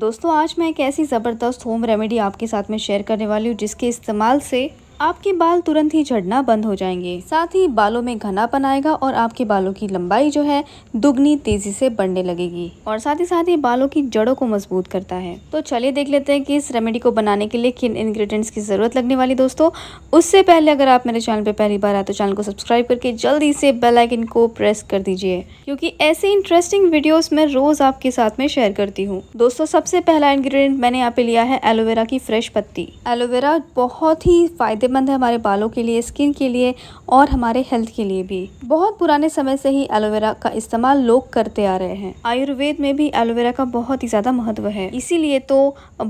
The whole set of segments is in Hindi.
दोस्तों आज मैं एक ऐसी ज़बरदस्त होम रेमेडी आपके साथ में शेयर करने वाली हूँ जिसके इस्तेमाल से आपके बाल तुरंत ही झड़ना बंद हो जाएंगे साथ ही बालों में घनापन आएगा और आपके बालों की लंबाई जो है दुगनी तेजी से बढ़ने लगेगी और साथ ही साथ ये बालों की जड़ों को मजबूत करता है तो चलिए देख लेते हैं कि इस रेमेडी को बनाने के लिए किन इंग्रेडिएंट्स की ज़रूरत लगने वाली दोस्तों उससे पहले अगर आप मेरे चैनल पर पहली बार आए तो चैनल को सब्सक्राइब करके जल्दी से बेलाइकिन को प्रेस कर दीजिए क्योंकि ऐसे इंटरेस्टिंग वीडियो मैं रोज़ आपके साथ में शेयर करती हूँ दोस्तों सबसे पहला इंग्रीडियंट मैंने यहाँ पे लिया है एलोवेरा की फ्रेश पत्ती एलोवेरा बहुत ही फायदेमंद फ़ायदेमंद है हमारे बालों के लिए स्किन के लिए और हमारे हेल्थ के लिए भी बहुत पुराने समय से ही एलोवेरा का इस्तेमाल लोग करते आ रहे हैं आयुर्वेद में भी एलोवेरा का बहुत ही ज़्यादा महत्व है इसीलिए तो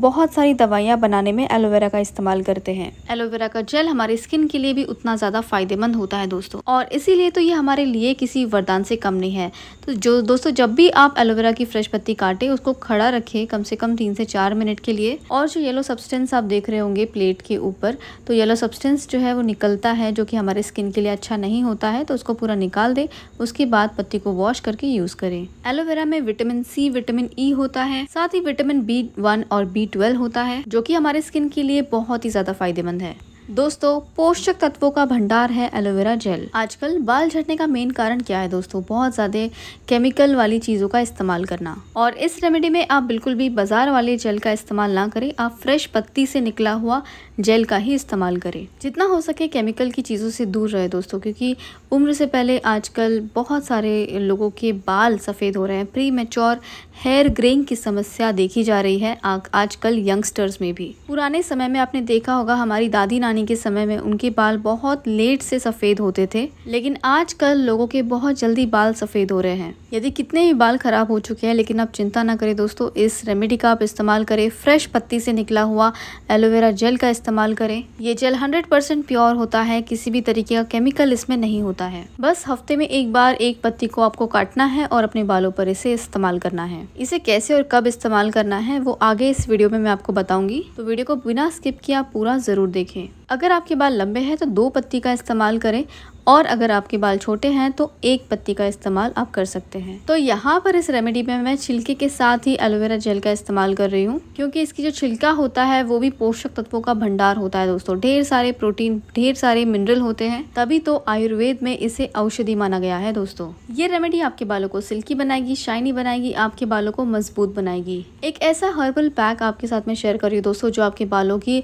बहुत सारी दवाइयाँ बनाने में एलोवेरा का इस्तेमाल करते हैं एलोवेरा का जेल हमारे स्किन के लिए भी उतना ज़्यादा फ़ायदेमंद होता है दोस्तों और इसीलिए तो ये हमारे लिए किसी वरदान से कम नहीं है तो जो दोस्तों जब भी आप एलोवेरा की फ्रेश पत्ती काटें उसको खड़ा रखें कम से कम तीन से चार मिनट के लिए और जो येलो सब्सटेंस आप देख रहे होंगे प्लेट के ऊपर तो येलो सब्सटेंस जो है वो निकलता है जो कि हमारे स्किन के लिए अच्छा नहीं होता है तो उसको पूरा निकाल दें उसके बाद पत्ती को वॉश करके यूज़ करें एलोवेरा में vitamin C vitamin E e होता है साथ ही विटामिन बी वन और बी ट्वेल्व होता है जो कि हमारे स्किन के लिए बहुत ही ज़्यादा फायदेमंद है दोस्तों पोषक तत्वों का भंडार है एलोवेरा जेल आजकल बाल झड़ने का मेन कारण क्या है दोस्तों बहुत ज़्यादा केमिकल वाली चीज़ों का इस्तेमाल करना और इस रेमेडी में आप बिल्कुल भी बाजार वाले जेल का इस्तेमाल ना करें आप फ्रेश पत्ती से निकला हुआ जेल का ही इस्तेमाल करें जितना हो सके केमिकल की चीज़ों से दूर रहे दोस्तों क्योंकि उम्र से पहले आजकल बहुत सारे लोगों के बाल सफ़ेद हो रहे हैं प्री मेच्योर हेयर ग्रेइंग की समस्या देखी जा रही है आजकल यंगस्टर्स में भी पुराने समय में आपने देखा होगा हमारी दादी नानी पुराने के समय में उनके बाल बहुत लेट से सफ़ेद होते थे लेकिन आजकल लोगों के बहुत जल्दी बाल सफ़ेद हो रहे हैं यदि कितने भी बाल खराब हो चुके हैं लेकिन आप चिंता ना करें दोस्तों इस रेमेडी का आप इस्तेमाल करें फ्रेश पत्ती से निकला हुआ एलोवेरा जेल का इस्तेमाल करें ये जेल हंड्रेड प्योर होता है किसी भी तरीके का केमिकल इसमें नहीं होता है बस हफ्ते में एक बार एक पत्ती को आपको काटना है और अपने बालों पर इसे इस्तेमाल करना है इसे कैसे और कब इस्तेमाल करना है वो आगे इस वीडियो में मैं आपको बताऊंगी तो वीडियो को बिना स्किप किया पूरा ज़रूर देखें अगर आपके बाल लंबे हैं तो दो पत्ती का इस्तेमाल करें और अगर आपके बाल छोटे हैं तो एक पत्ती का इस्तेमाल आप कर सकते हैं तो यहाँ पर इस रेमेडी में मैं छिलके के साथ ही एलोवेरा जेल का इस्तेमाल कर रही हूँ क्योंकि इसकी जो छिलका होता है वो भी पोषक तत्वों का भंडार होता है दोस्तों ढेर सारे प्रोटीन ढेर सारे मिनरल होते हैं तभी तो आयुर्वेद में इसे औषधि माना गया है दोस्तों ये रेमेडी आपके बालों को सिल्की बनाएगी शाइनी बनाएगी आपके बालों को मजबूत बनाएगी एक ऐसा हर्बल पैक आपके साथ में शेयर कर रही हूँ दोस्तों जो आपके बालों की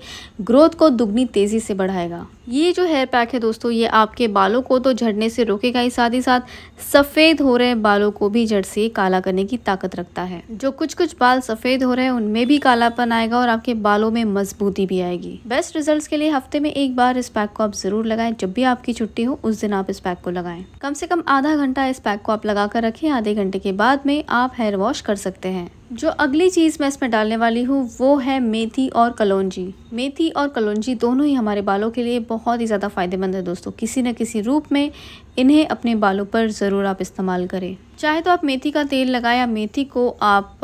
ग्रोथ को दुगनी तेजी से बढ़ाएगा ये जो हेयर पैक है दोस्तों ये आपके बालों को तो झड़ने से रोकेगा ही साथ ही साथ सफ़ेद हो रहे बालों को भी जड़ से काला करने की ताकत रखता है जो कुछ कुछ बाल सफ़ेद हो रहे हैं उनमें भी कालापन आएगा और आपके बालों में मजबूती भी आएगी बेस्ट रिजल्ट के लिए हफ्ते में एक बार इस पैक को आप ज़रूर लगाएं जब भी आपकी छुट्टी हो उस दिन आप इस पैक को लगाएं कम से कम आधा घंटा इस पैक को आप लगा कर रखें आधे घंटे के बाद में आप हेयर वॉश कर सकते हैं जो अगली चीज़ मैं इसमें डालने वाली हूँ वो है मेथी और कलौजी मेथी और कलौजी दोनों ही हमारे बालों के लिए बहुत ही ज़्यादा फ़ायदेमंद है दोस्तों किसी न किसी रूप में इन्हें अपने बालों पर ज़रूर आप इस्तेमाल करें चाहे तो आप मेथी का तेल लगाएं या मेथी को आप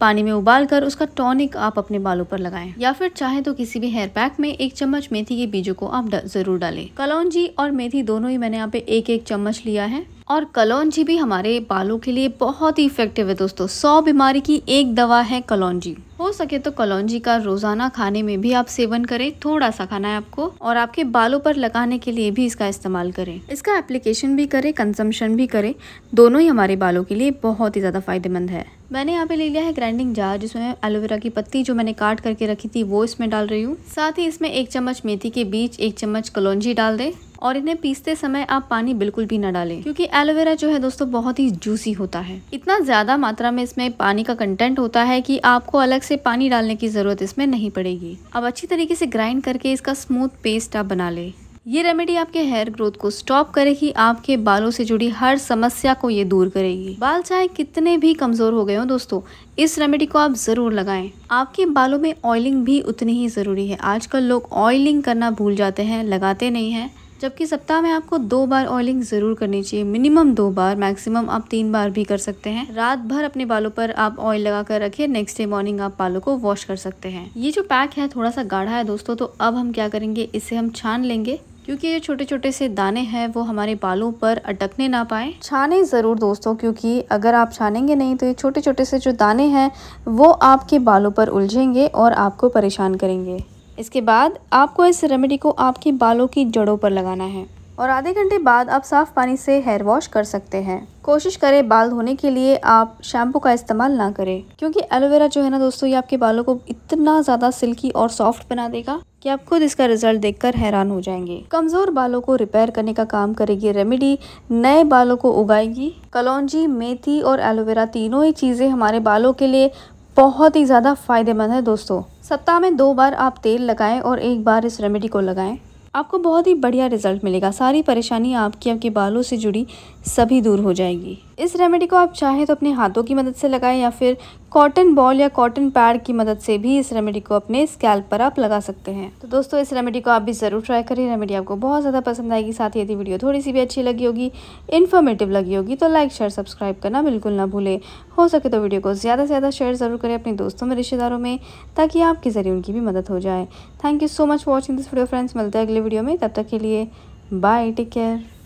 पानी में उबाल कर उसका टॉनिक आप अपने बालों पर लगाएं या फिर चाहे तो किसी भी हेयर पैक में एक चम्मच मेथी के बीजों को आप जरूर डालें कलौजी और मेथी दोनों ही मैंने यहाँ पे एक एक चम्मच लिया है और कलौजी भी हमारे बालों के लिए बहुत ही इफेक्टिव है दोस्तों सौ बीमारी की एक दवा है कलौजी हो सके तो कलौजी का रोज़ाना खाने में भी आप सेवन करें थोड़ा सा खाना है आपको और आपके बालों पर लगाने के लिए भी इसका इस्तेमाल करें इसका एप्लीकेशन भी करें कंजम्पशन भी करें दोनों ही हमारे बालों के लिए बहुत ही ज़्यादा फ़ायदेमंद है मैंने यहाँ पे ले लिया है ग्राइंडिंग जार जिसमें एलोवेरा की पत्ती जो मैंने काट करके रखी थी वो इसमें डाल रही हूँ साथ ही इसमें एक चम्मच मेथी के बीच एक चम्मच कलौजी डाल दें और इन्हें पीसते समय आप पानी बिल्कुल भी ना डालें क्योंकि एलोवेरा जो है दोस्तों बहुत ही जूसी होता है इतना ज़्यादा मात्रा में इसमें पानी का कंटेंट होता है कि आपको अलग से पानी डालने की ज़रूरत इसमें नहीं पड़ेगी अब अच्छी तरीके से ग्राइंड करके इसका स्मूथ पेस्ट आप बना ले ये रेमेडी आपके हेयर ग्रोथ को स्टॉप करेगी आपके बालों से जुड़ी हर समस्या को ये दूर करेगी बाल चाहे कितने भी कमज़ोर हो गए हो दोस्तों इस रेमेडी को आप ज़रूर लगाएं आपके बालों में ऑयलिंग भी उतनी ही ज़रूरी है आजकल लोग ऑयलिंग करना भूल जाते हैं लगाते नहीं हैं जबकि सप्ताह में आपको दो बार ऑयलिंग ज़रूर करनी चाहिए मिनिमम दो बार मैक्सिमम आप तीन बार भी कर सकते हैं रात भर अपने बालों पर आप ऑयल लगा कर रखिए नेक्स्ट डे मॉर्निंग आप बालों को वॉश कर सकते हैं ये जो पैक है थोड़ा सा गाढ़ा है दोस्तों तो अब हम क्या करेंगे इसे हम छान लेंगे क्योंकि ये छोटे छोटे से दाने हैं वो हमारे बालों पर अटकने ना पाए छाने ज़रूर दोस्तों क्योंकि अगर आप छानेंगे नहीं तो ये छोटे छोटे से जो दाने हैं वो आपके बालों पर उलझेंगे और आपको परेशान करेंगे इसके बाद आपको इस रेमेडी को आपके बालों की जड़ों पर लगाना है और आधे घंटे बाद आप साफ पानी से हेयर वॉश कर सकते हैं कोशिश करें बाल धोने के लिए आप शैम्पू का इस्तेमाल ना करें क्योंकि एलोवेरा जो है ना दोस्तों ये आपके बालों को इतना ज़्यादा सिल्की और सॉफ्ट बना देगा कि आप खुद इसका रिजल्ट देखकर हैरान हो जाएंगे कमज़ोर बालों को रिपेयर करने का काम करेगी रेमेडी नए बालों को उगाएगी कलौजी मेथी और एलोवेरा तीनों ही चीज़ें हमारे बालों के लिए बहुत ही ज़्यादा फ़ायदेमंद है दोस्तों सप्ताह में दो बार आप तेल लगाएं और एक बार इस रेमेडी को लगाएं आपको बहुत ही बढ़िया रिजल्ट मिलेगा सारी परेशानी आपकी आपके बालों से जुड़ी सभी दूर हो जाएगी इस रेमेडी को आप चाहे तो अपने हाथों की मदद से लगाएं या फिर कॉटन बॉल या कॉटन पैड की मदद से भी इस रेमेडी को अपने स्कैल्प पर आप लगा सकते हैं तो दोस्तों इस रेमेडी को आप भी ज़रूर ट्राई करें रेमेडी आपको बहुत ज़्यादा पसंद आएगी साथ ही यदि वीडियो थोड़ी सी भी अच्छी लगी होगी इन्फॉर्मेटिव लगी होगी तो लाइक शेयर सब्सक्राइब करना बिल्कुल ना भूलें हो सके तो वीडियो को ज़्यादा से ज़्यादा शेयर ज़रूर करें अपने दोस्तों में रिश्तेदारों में ताकि आपके ज़रिए उनकी भी मदद हो जाए thank you so much watching this video friends मिलते हैं अगले वीडियो में तब तक के लिए बाय टेक केयर